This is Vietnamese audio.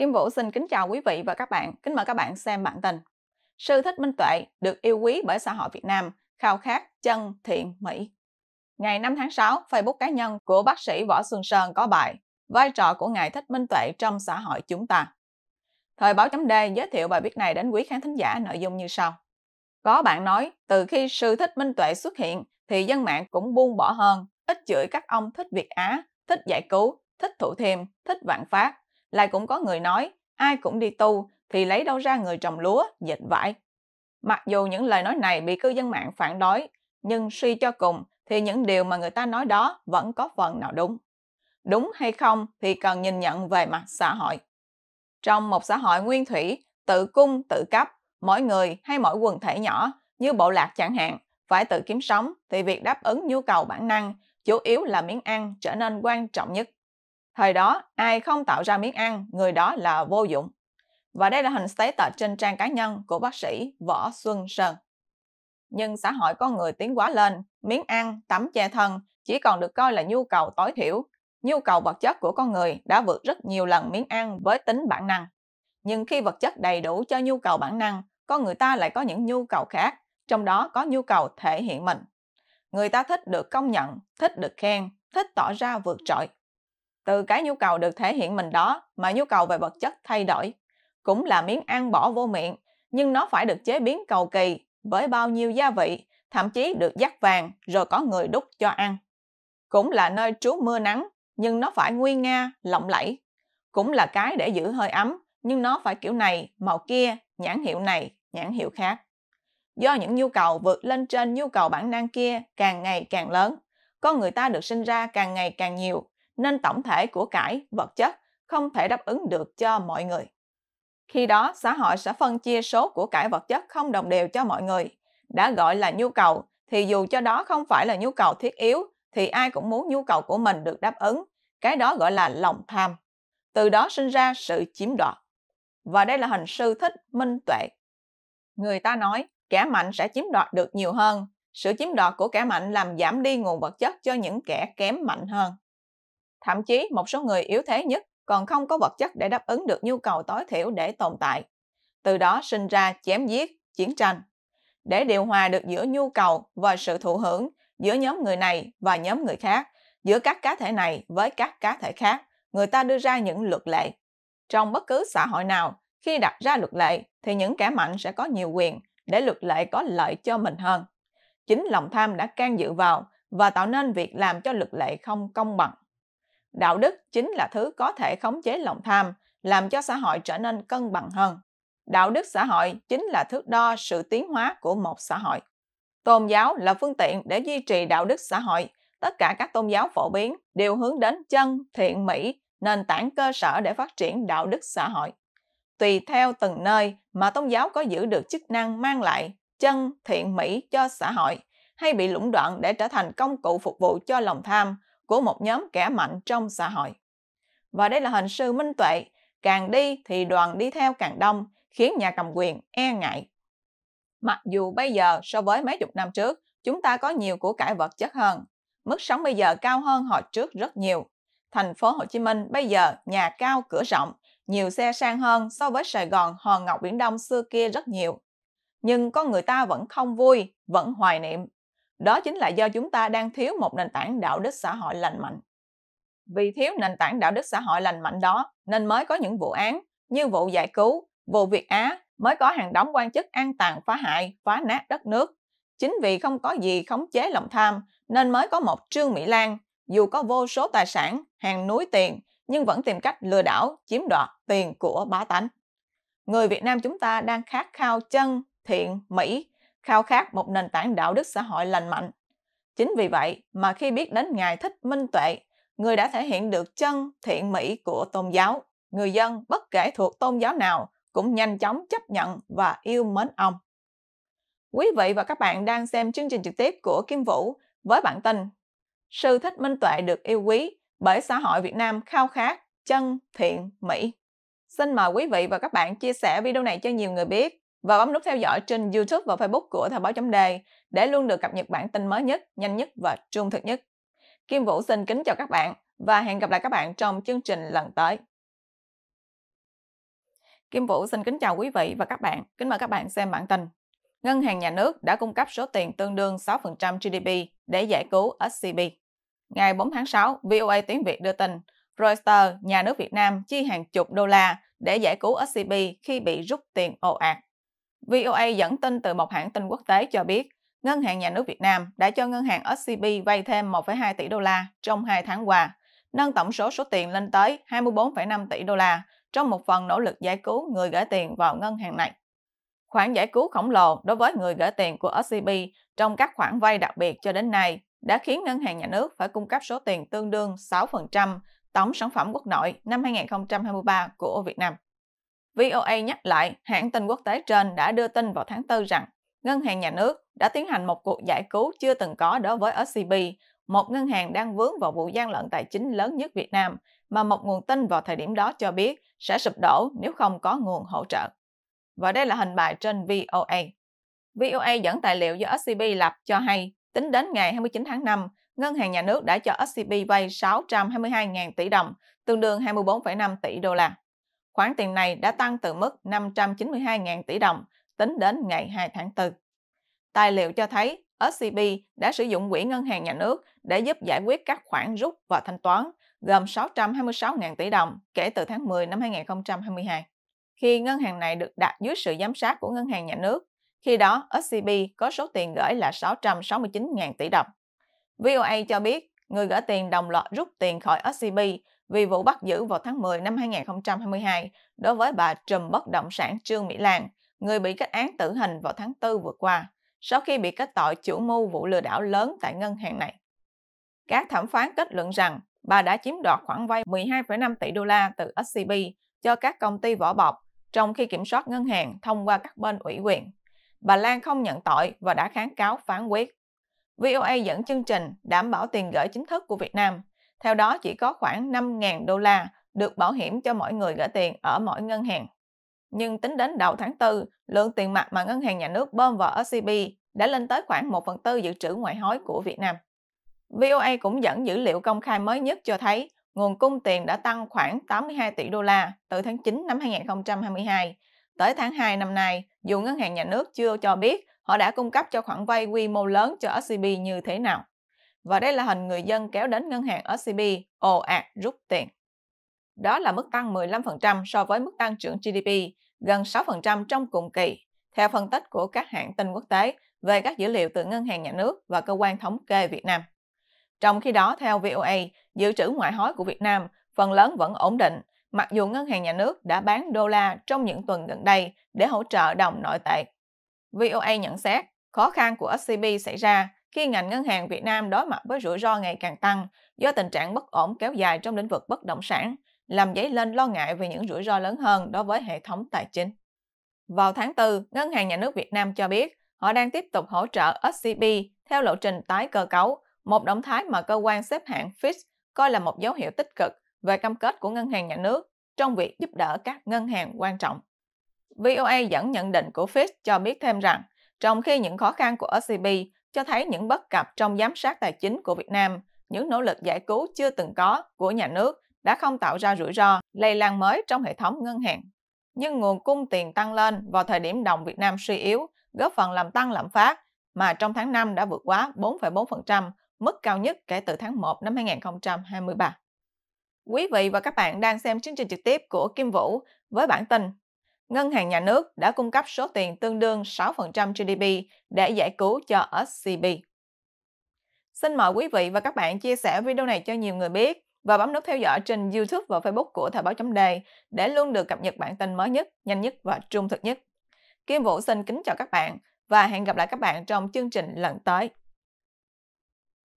Kim Vũ xin kính chào quý vị và các bạn. Kính mời các bạn xem bản tin. Sư Thích Minh Tuệ được yêu quý bởi xã hội Việt Nam, khao khát chân thiện mỹ. Ngày 5 tháng 6, Facebook cá nhân của bác sĩ Võ Xuân Sơn có bài Vai trò của Ngài Thích Minh Tuệ trong xã hội chúng ta. Thời báo chấm D giới thiệu bài viết này đến quý khán thính giả nội dung như sau. Có bạn nói, từ khi sư Thích Minh Tuệ xuất hiện thì dân mạng cũng buông bỏ hơn, ít chửi các ông thích Việt Á, thích giải cứu, thích thủ thiêm, thích vạn phát, lại cũng có người nói ai cũng đi tu thì lấy đâu ra người trồng lúa, dịch vải. Mặc dù những lời nói này bị cư dân mạng phản đối, nhưng suy cho cùng thì những điều mà người ta nói đó vẫn có phần nào đúng. Đúng hay không thì cần nhìn nhận về mặt xã hội. Trong một xã hội nguyên thủy, tự cung, tự cấp, mỗi người hay mỗi quần thể nhỏ, như bộ lạc chẳng hạn, phải tự kiếm sống thì việc đáp ứng nhu cầu bản năng, chủ yếu là miếng ăn trở nên quan trọng nhất. Thời đó, ai không tạo ra miếng ăn, người đó là vô dụng. Và đây là hình status trên trang cá nhân của bác sĩ Võ Xuân Sơn. Nhưng xã hội con người tiến quá lên, miếng ăn, tắm che thân chỉ còn được coi là nhu cầu tối thiểu. Nhu cầu vật chất của con người đã vượt rất nhiều lần miếng ăn với tính bản năng. Nhưng khi vật chất đầy đủ cho nhu cầu bản năng, con người ta lại có những nhu cầu khác, trong đó có nhu cầu thể hiện mình. Người ta thích được công nhận, thích được khen, thích tỏ ra vượt trội từ cái nhu cầu được thể hiện mình đó mà nhu cầu về vật chất thay đổi cũng là miếng ăn bỏ vô miệng nhưng nó phải được chế biến cầu kỳ với bao nhiêu gia vị thậm chí được dắt vàng rồi có người đúc cho ăn cũng là nơi trú mưa nắng nhưng nó phải nguy nga lộng lẫy cũng là cái để giữ hơi ấm nhưng nó phải kiểu này màu kia nhãn hiệu này nhãn hiệu khác do những nhu cầu vượt lên trên nhu cầu bản năng kia càng ngày càng lớn con người ta được sinh ra càng ngày càng nhiều nên tổng thể của cải, vật chất không thể đáp ứng được cho mọi người. Khi đó, xã hội sẽ phân chia số của cải vật chất không đồng đều cho mọi người. Đã gọi là nhu cầu, thì dù cho đó không phải là nhu cầu thiết yếu, thì ai cũng muốn nhu cầu của mình được đáp ứng. Cái đó gọi là lòng tham. Từ đó sinh ra sự chiếm đoạt. Và đây là hình sư thích minh tuệ. Người ta nói, kẻ mạnh sẽ chiếm đoạt được nhiều hơn. Sự chiếm đoạt của kẻ mạnh làm giảm đi nguồn vật chất cho những kẻ kém mạnh hơn. Thậm chí một số người yếu thế nhất còn không có vật chất để đáp ứng được nhu cầu tối thiểu để tồn tại. Từ đó sinh ra chém giết, chiến tranh. Để điều hòa được giữa nhu cầu và sự thụ hưởng giữa nhóm người này và nhóm người khác, giữa các cá thể này với các cá thể khác, người ta đưa ra những luật lệ. Trong bất cứ xã hội nào, khi đặt ra luật lệ thì những kẻ mạnh sẽ có nhiều quyền để luật lệ có lợi cho mình hơn. Chính lòng tham đã can dự vào và tạo nên việc làm cho luật lệ không công bằng đạo đức chính là thứ có thể khống chế lòng tham, làm cho xã hội trở nên cân bằng hơn. Đạo đức xã hội chính là thước đo sự tiến hóa của một xã hội. Tôn giáo là phương tiện để duy trì đạo đức xã hội. Tất cả các tôn giáo phổ biến đều hướng đến chân, thiện, mỹ, nền tảng cơ sở để phát triển đạo đức xã hội. Tùy theo từng nơi mà tôn giáo có giữ được chức năng mang lại chân, thiện, mỹ cho xã hội hay bị lũng đoạn để trở thành công cụ phục vụ cho lòng tham, của một nhóm kẻ mạnh trong xã hội. Và đây là hình sư minh tuệ, càng đi thì đoàn đi theo càng đông, khiến nhà cầm quyền e ngại. Mặc dù bây giờ so với mấy chục năm trước, chúng ta có nhiều của cải vật chất hơn, mức sống bây giờ cao hơn hồi trước rất nhiều. Thành phố Hồ Chí Minh bây giờ nhà cao cửa rộng, nhiều xe sang hơn so với Sài Gòn hòn ngọc Biển Đông xưa kia rất nhiều. Nhưng con người ta vẫn không vui, vẫn hoài niệm đó chính là do chúng ta đang thiếu một nền tảng đạo đức xã hội lành mạnh. Vì thiếu nền tảng đạo đức xã hội lành mạnh đó nên mới có những vụ án như vụ giải cứu, vụ Việt Á mới có hàng đống quan chức an tàn phá hại, phá nát đất nước. Chính vì không có gì khống chế lòng tham nên mới có một Trương Mỹ Lan, dù có vô số tài sản, hàng núi tiền nhưng vẫn tìm cách lừa đảo, chiếm đoạt tiền của bá tánh. Người Việt Nam chúng ta đang khát khao chân, thiện, mỹ, khao khát một nền tảng đạo đức xã hội lành mạnh. Chính vì vậy mà khi biết đến Ngài Thích Minh Tuệ, người đã thể hiện được chân thiện mỹ của tôn giáo. Người dân bất kể thuộc tôn giáo nào cũng nhanh chóng chấp nhận và yêu mến ông. Quý vị và các bạn đang xem chương trình trực tiếp của Kim Vũ với bản tin Sư Thích Minh Tuệ được yêu quý bởi xã hội Việt Nam khao khát chân thiện mỹ. Xin mời quý vị và các bạn chia sẻ video này cho nhiều người biết và bấm nút theo dõi trên YouTube và Facebook của Thời báo chấm đề để luôn được cập nhật bản tin mới nhất, nhanh nhất và trung thực nhất. Kim Vũ xin kính chào các bạn và hẹn gặp lại các bạn trong chương trình lần tới. Kim Vũ xin kính chào quý vị và các bạn. Kính mời các bạn xem bản tin. Ngân hàng nhà nước đã cung cấp số tiền tương đương 6% GDP để giải cứu SCB. Ngày 4 tháng 6, VOA tiếng Việt đưa tin, Reuters, nhà nước Việt Nam chi hàng chục đô la để giải cứu SCB khi bị rút tiền ồ ạt. VOA dẫn tin từ một hãng tin quốc tế cho biết, Ngân hàng Nhà nước Việt Nam đã cho ngân hàng SCB vay thêm 1,2 tỷ đô la trong 2 tháng qua, nâng tổng số số tiền lên tới 24,5 tỷ đô la trong một phần nỗ lực giải cứu người gửi tiền vào ngân hàng này. Khoản giải cứu khổng lồ đối với người gửi tiền của SCB trong các khoản vay đặc biệt cho đến nay đã khiến ngân hàng nhà nước phải cung cấp số tiền tương đương 6% tổng sản phẩm quốc nội năm 2023 của Việt Nam. VOA nhắc lại, hãng tin quốc tế trên đã đưa tin vào tháng 4 rằng ngân hàng nhà nước đã tiến hành một cuộc giải cứu chưa từng có đối với SCB, một ngân hàng đang vướng vào vụ gian lận tài chính lớn nhất Việt Nam mà một nguồn tin vào thời điểm đó cho biết sẽ sụp đổ nếu không có nguồn hỗ trợ. Và đây là hình bài trên VOA. VOA dẫn tài liệu do SCB lập cho hay, tính đến ngày 29 tháng 5, ngân hàng nhà nước đã cho SCB vay 622.000 tỷ đồng, tương đương 24,5 tỷ đô la. Khoản tiền này đã tăng từ mức 592.000 tỷ đồng tính đến ngày 2 tháng 4. Tài liệu cho thấy SCB đã sử dụng quỹ ngân hàng nhà nước để giúp giải quyết các khoản rút và thanh toán gồm 626.000 tỷ đồng kể từ tháng 10 năm 2022. Khi ngân hàng này được đặt dưới sự giám sát của ngân hàng nhà nước, khi đó SCB có số tiền gửi là 669.000 tỷ đồng. VOA cho biết người gửi tiền đồng loạt rút tiền khỏi SCB vì vụ bắt giữ vào tháng 10 năm 2022 đối với bà trùm bất động sản Trương Mỹ Lan, người bị kết án tử hình vào tháng 4 vừa qua, sau khi bị kết tội chủ mưu vụ lừa đảo lớn tại ngân hàng này. Các thẩm phán kết luận rằng bà đã chiếm đoạt khoản vay 12,5 tỷ đô la từ SCB cho các công ty vỏ bọc, trong khi kiểm soát ngân hàng thông qua các bên ủy quyền. Bà Lan không nhận tội và đã kháng cáo phán quyết. VOA dẫn chương trình đảm bảo tiền gửi chính thức của Việt Nam theo đó chỉ có khoảng 5.000 đô la được bảo hiểm cho mỗi người gửi tiền ở mỗi ngân hàng. Nhưng tính đến đầu tháng 4, lượng tiền mặt mà ngân hàng nhà nước bơm vào OCB đã lên tới khoảng 1 phần tư dự trữ ngoại hối của Việt Nam. VOA cũng dẫn dữ liệu công khai mới nhất cho thấy nguồn cung tiền đã tăng khoảng 82 tỷ đô la từ tháng 9 năm 2022 tới tháng 2 năm nay, dù ngân hàng nhà nước chưa cho biết họ đã cung cấp cho khoản vay quy mô lớn cho SCB như thế nào. Và đây là hình người dân kéo đến ngân hàng SCB ồ ạt rút tiền. Đó là mức tăng 15% so với mức tăng trưởng GDP, gần 6% trong cùng kỳ, theo phân tích của các hãng tin quốc tế về các dữ liệu từ Ngân hàng Nhà nước và Cơ quan Thống kê Việt Nam. Trong khi đó, theo VOA, dự trữ ngoại hối của Việt Nam phần lớn vẫn ổn định, mặc dù Ngân hàng Nhà nước đã bán đô la trong những tuần gần đây để hỗ trợ đồng nội tệ. VOA nhận xét, khó khăn của SCB xảy ra khi ngành ngân hàng Việt Nam đối mặt với rủi ro ngày càng tăng do tình trạng bất ổn kéo dài trong lĩnh vực bất động sản, làm dấy lên lo ngại về những rủi ro lớn hơn đối với hệ thống tài chính. Vào tháng 4, Ngân hàng Nhà nước Việt Nam cho biết họ đang tiếp tục hỗ trợ SCB theo lộ trình tái cơ cấu, một động thái mà cơ quan xếp hạng Fitch coi là một dấu hiệu tích cực về cam kết của Ngân hàng Nhà nước trong việc giúp đỡ các ngân hàng quan trọng. VOA dẫn nhận định của Fitch cho biết thêm rằng, trong khi những khó khăn của SCB cho thấy những bất cập trong giám sát tài chính của Việt Nam, những nỗ lực giải cứu chưa từng có của nhà nước đã không tạo ra rủi ro lây lan mới trong hệ thống ngân hàng. Nhưng nguồn cung tiền tăng lên vào thời điểm đồng Việt Nam suy yếu, góp phần làm tăng lạm phát mà trong tháng 5 đã vượt quá 4,4%, mức cao nhất kể từ tháng 1 năm 2023. Quý vị và các bạn đang xem chương trình trực tiếp của Kim Vũ với bản tin Ngân hàng nhà nước đã cung cấp số tiền tương đương 6% GDP để giải cứu cho SCB. Xin mời quý vị và các bạn chia sẻ video này cho nhiều người biết và bấm nút theo dõi trên YouTube và Facebook của Thời báo chấm đề để luôn được cập nhật bản tin mới nhất, nhanh nhất và trung thực nhất. Kim Vũ xin kính chào các bạn và hẹn gặp lại các bạn trong chương trình lần tới.